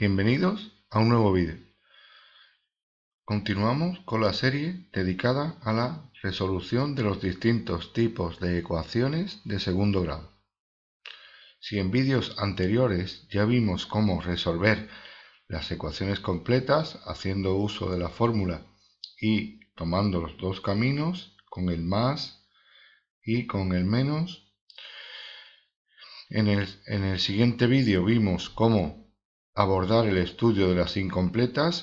Bienvenidos a un nuevo vídeo. Continuamos con la serie dedicada a la resolución de los distintos tipos de ecuaciones de segundo grado. Si en vídeos anteriores ya vimos cómo resolver las ecuaciones completas haciendo uso de la fórmula y tomando los dos caminos con el más y con el menos, en el, siguiente vídeo vimos cómo abordar el estudio de las incompletas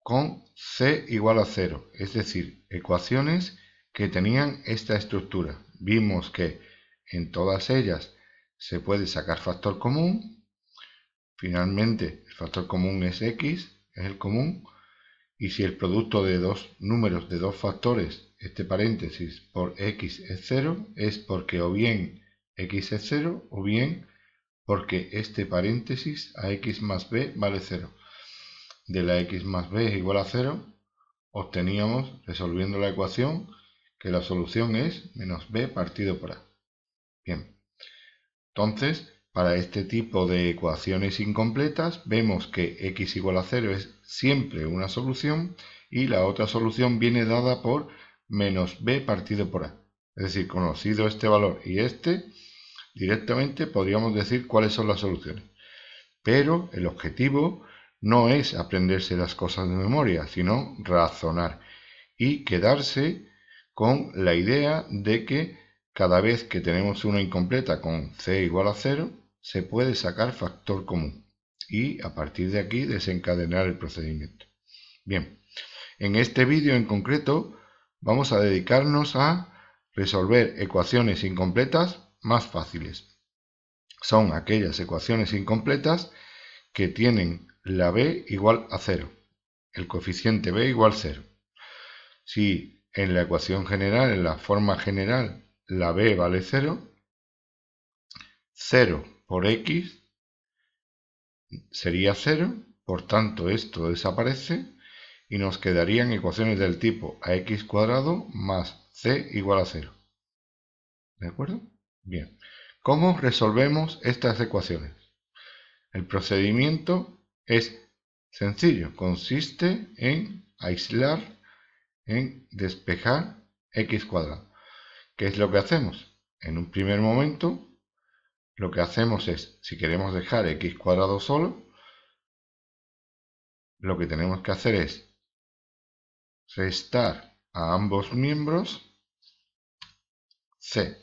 con c igual a 0, es decir, ecuaciones que tenían esta estructura. Vimos que en todas ellas se puede sacar factor común, finalmente el factor común es x, es el común, y si el producto de dos números de dos factores, este paréntesis por x es 0, es porque o bien x es 0 o bien porque este paréntesis a x más b vale 0. De la x más b es igual a 0, obteníamos, resolviendo la ecuación, que la solución es menos b partido por a. Bien, entonces, para este tipo de ecuaciones incompletas, vemos que x igual a 0 es siempre una solución y la otra solución viene dada por menos b partido por a. Es decir, conocido este valor y este, Directamente podríamos decir cuáles son las soluciones. Pero el objetivo no es aprenderse las cosas de memoria, sino razonar y quedarse con la idea de que cada vez que tenemos una incompleta con c igual a 0, se puede sacar factor común y a partir de aquí desencadenar el procedimiento. Bien, en este vídeo en concreto vamos a dedicarnos a resolver ecuaciones incompletas más fáciles. Son aquellas ecuaciones incompletas que tienen la b igual a 0, el coeficiente b igual a 0. Si en la ecuación general, en la forma general, la b vale 0, 0 por x sería 0, por tanto esto desaparece y nos quedarían ecuaciones del tipo x cuadrado más c igual a 0. ¿De acuerdo? Bien, ¿cómo resolvemos estas ecuaciones? El procedimiento es sencillo, consiste en aislar, en despejar x cuadrado. ¿Qué es lo que hacemos? En un primer momento, lo que hacemos es, si queremos dejar x cuadrado solo, lo que tenemos que hacer es restar a ambos miembros c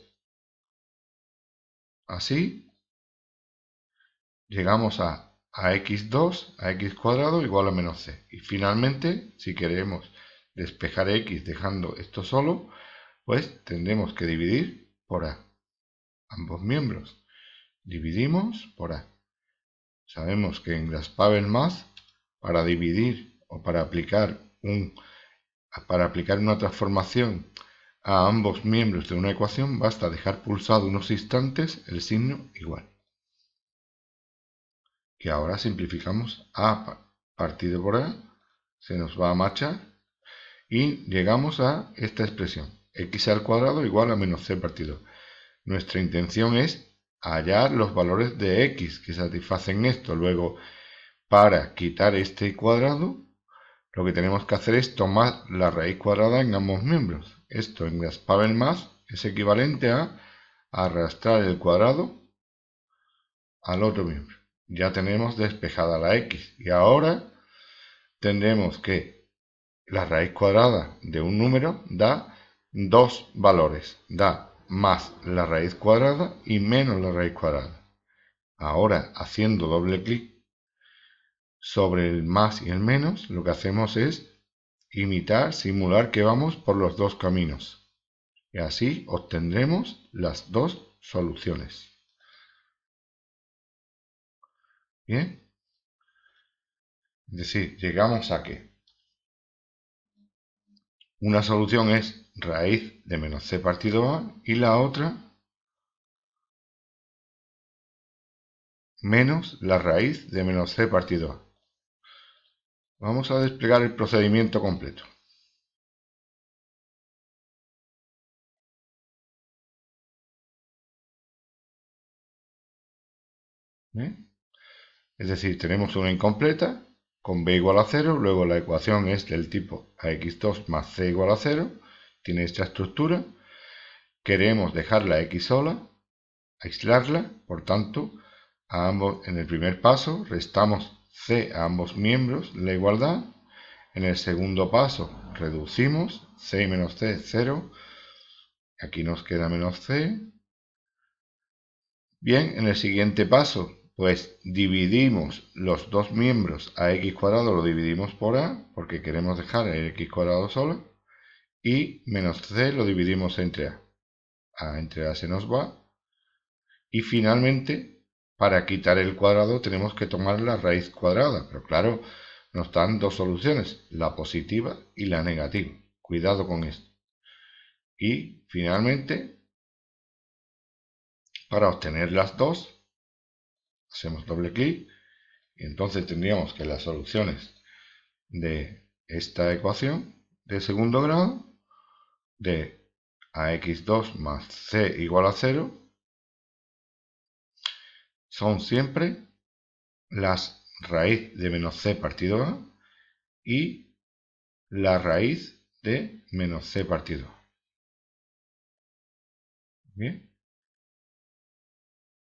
Así llegamos a, a x2, a x cuadrado igual a menos c. Y finalmente, si queremos despejar x dejando esto solo, pues tendremos que dividir por a ambos miembros. Dividimos por a. Sabemos que en las Pavel más, para dividir o para aplicar, un, para aplicar una transformación a ambos miembros de una ecuación basta dejar pulsado unos instantes el signo igual, que ahora simplificamos a partido por a, se nos va a marchar y llegamos a esta expresión, x al cuadrado igual a menos c partido. Nuestra intención es hallar los valores de x que satisfacen esto. Luego, para quitar este cuadrado, lo que tenemos que hacer es tomar la raíz cuadrada en ambos miembros. Esto en las más es equivalente a arrastrar el cuadrado al otro miembro. Ya tenemos despejada la x. Y ahora tendremos que la raíz cuadrada de un número da dos valores. Da más la raíz cuadrada y menos la raíz cuadrada. Ahora, haciendo doble clic sobre el más y el menos, lo que hacemos es imitar, simular que vamos por los dos caminos. Y así obtendremos las dos soluciones. Bien. Es decir, llegamos a qué? una solución es raíz de menos c partido a y la otra menos la raíz de menos c partido a. Vamos a desplegar el procedimiento completo. Es decir, tenemos una incompleta con b igual a 0, luego la ecuación es del tipo ax2 más c igual a 0, tiene esta estructura, queremos dejarla x sola, aislarla, por tanto, a ambos en el primer paso restamos C a ambos miembros la igualdad. En el segundo paso reducimos C y menos C, 0. Aquí nos queda menos C. Bien, en el siguiente paso, pues dividimos los dos miembros a x cuadrado, lo dividimos por a, porque queremos dejar el x cuadrado solo, y menos c lo dividimos entre a. a entre a se nos va, y finalmente para quitar el cuadrado tenemos que tomar la raíz cuadrada, pero claro, nos dan dos soluciones, la positiva y la negativa. Cuidado con esto. Y finalmente, para obtener las dos, hacemos doble clic y entonces tendríamos que las soluciones de esta ecuación de segundo grado de ax2 más c igual a 0 son siempre las raíz de menos c partido a y la raíz de menos c partido a. Bien.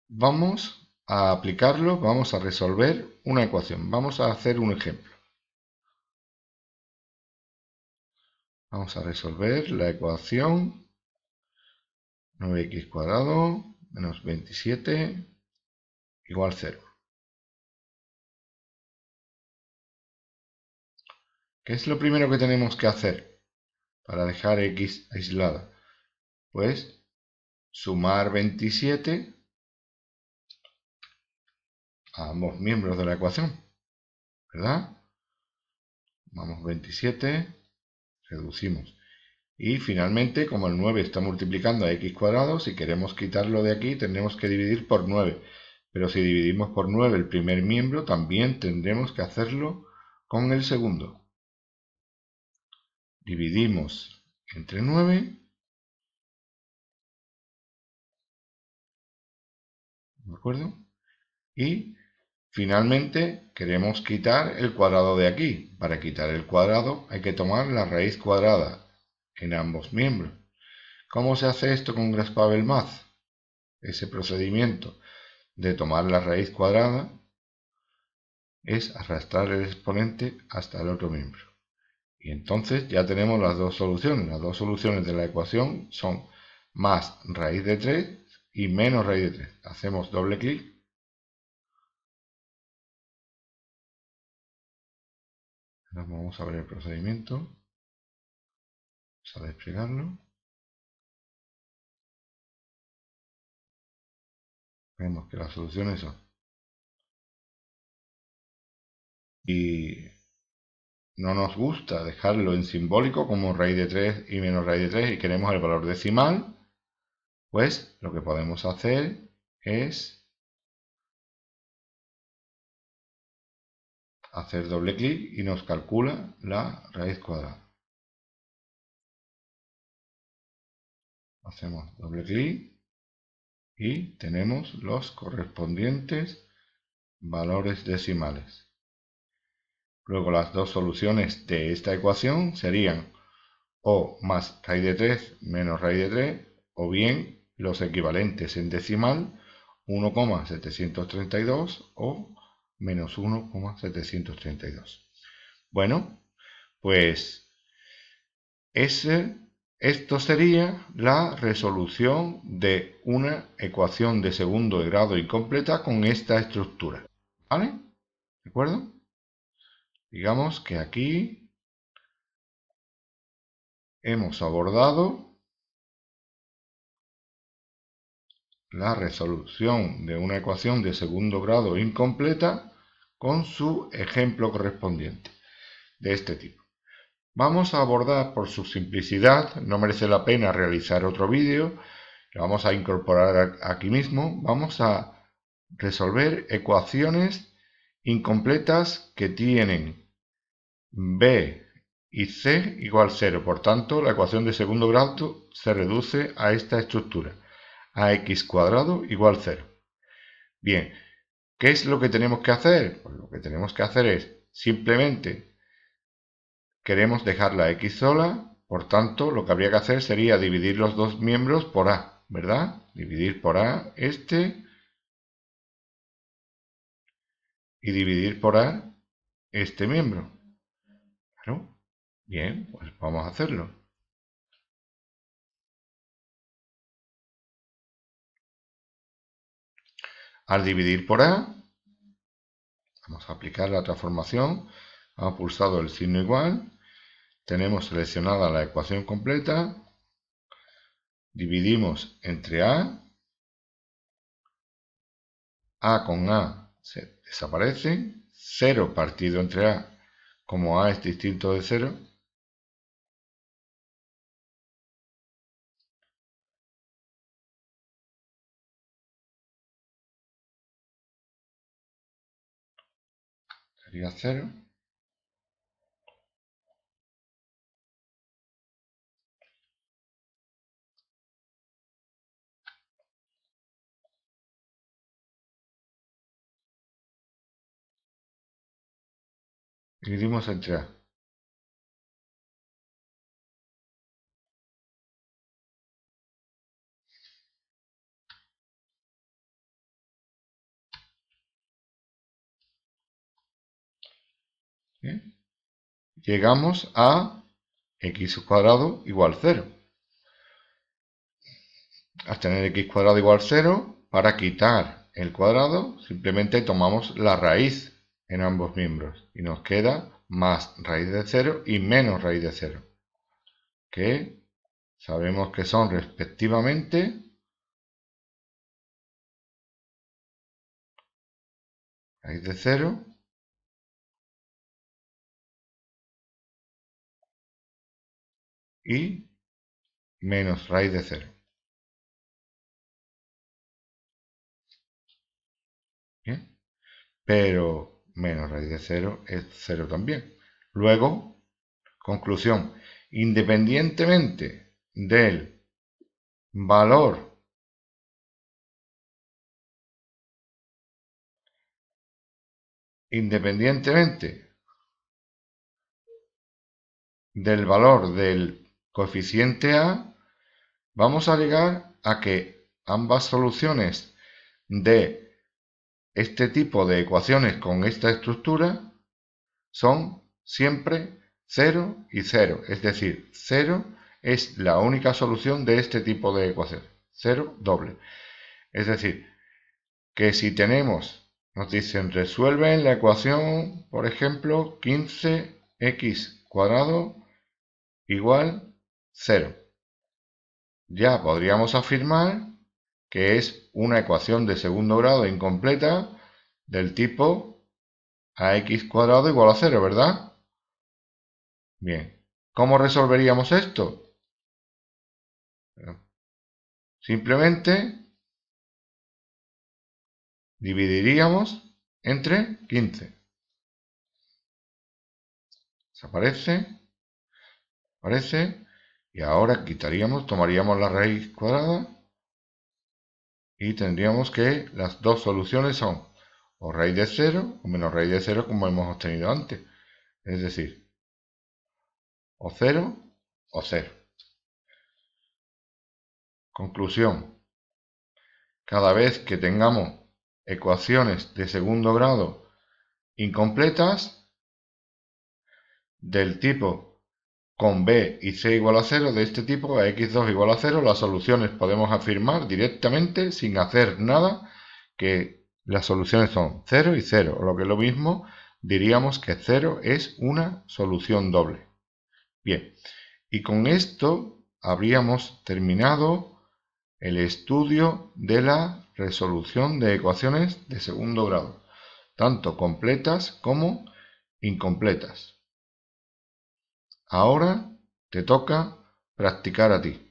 Vamos a aplicarlo, vamos a resolver una ecuación. Vamos a hacer un ejemplo. Vamos a resolver la ecuación 9x cuadrado menos 27 igual 0. ¿Qué es lo primero que tenemos que hacer para dejar x aislada? Pues sumar 27 a ambos miembros de la ecuación, ¿verdad? Vamos 27, reducimos. Y finalmente, como el 9 está multiplicando a x cuadrado, si queremos quitarlo de aquí, tenemos que dividir por 9. Pero si dividimos por 9 el primer miembro, también tendremos que hacerlo con el segundo. Dividimos entre 9. ¿De acuerdo? Y finalmente queremos quitar el cuadrado de aquí. Para quitar el cuadrado hay que tomar la raíz cuadrada en ambos miembros. ¿Cómo se hace esto con Graspavel Math? Ese procedimiento de tomar la raíz cuadrada es arrastrar el exponente hasta el otro miembro. Y entonces ya tenemos las dos soluciones. Las dos soluciones de la ecuación son más raíz de 3 y menos raíz de 3. Hacemos doble clic. Vamos a ver el procedimiento. Vamos a desplegarlo. Vemos que la solución es eso. Y no nos gusta dejarlo en simbólico como raíz de 3 y menos raíz de 3 y queremos el valor decimal, pues lo que podemos hacer es hacer doble clic y nos calcula la raíz cuadrada. Hacemos doble clic y tenemos los correspondientes valores decimales. Luego las dos soluciones de esta ecuación serían o más raíz de 3 menos raíz de 3 o bien los equivalentes en decimal 1,732 o menos 1,732. Bueno, pues ese esto sería la resolución de una ecuación de segundo grado incompleta con esta estructura. ¿Vale? ¿De acuerdo? Digamos que aquí hemos abordado la resolución de una ecuación de segundo grado incompleta con su ejemplo correspondiente de este tipo. Vamos a abordar por su simplicidad, no merece la pena realizar otro vídeo, lo vamos a incorporar aquí mismo, vamos a resolver ecuaciones incompletas que tienen b y c igual 0, por tanto la ecuación de segundo grado se reduce a esta estructura, a x cuadrado igual 0. Bien, ¿qué es lo que tenemos que hacer? Pues lo que tenemos que hacer es simplemente Queremos dejar la x sola, por tanto, lo que habría que hacer sería dividir los dos miembros por a, ¿verdad? Dividir por a este y dividir por a este miembro. Claro. Bien, pues vamos a hacerlo. Al dividir por A, vamos a aplicar la transformación, ha pulsado el signo igual, tenemos seleccionada la ecuación completa, dividimos entre A, A con A se desaparece, 0 partido entre A, como A es distinto de 0, sería 0. Dividimos entre Llegamos a x cuadrado igual 0. Al tener x cuadrado igual 0, para quitar el cuadrado, simplemente tomamos la raíz en ambos miembros. Y nos queda más raíz de cero y menos raíz de cero. Que sabemos que son respectivamente... Raíz de cero. y menos raíz de cero. Pero menos raíz de 0 es 0 también. Luego, conclusión, independientemente del valor independientemente del valor del coeficiente A, vamos a llegar a que ambas soluciones de este tipo de ecuaciones con esta estructura son siempre 0 y 0, es decir, 0 es la única solución de este tipo de ecuaciones, 0 doble. Es decir, que si tenemos, nos dicen, resuelven la ecuación, por ejemplo, 15x cuadrado igual 0. Ya podríamos afirmar que es una ecuación de segundo grado incompleta del tipo ax cuadrado igual a cero, ¿verdad? Bien, ¿cómo resolveríamos esto? Simplemente dividiríamos entre 15. Desaparece, aparece, y ahora quitaríamos, tomaríamos la raíz cuadrada y tendríamos que las dos soluciones son o raíz de 0 o menos raíz de 0 como hemos obtenido antes. Es decir, o 0 o 0. Conclusión. Cada vez que tengamos ecuaciones de segundo grado incompletas del tipo con b y c igual a 0 de este tipo a x2 igual a 0, las soluciones podemos afirmar directamente, sin hacer nada, que las soluciones son 0 y 0, lo que es lo mismo, diríamos que 0 es una solución doble. Bien, y con esto habríamos terminado el estudio de la resolución de ecuaciones de segundo grado, tanto completas como incompletas. Ahora te toca practicar a ti.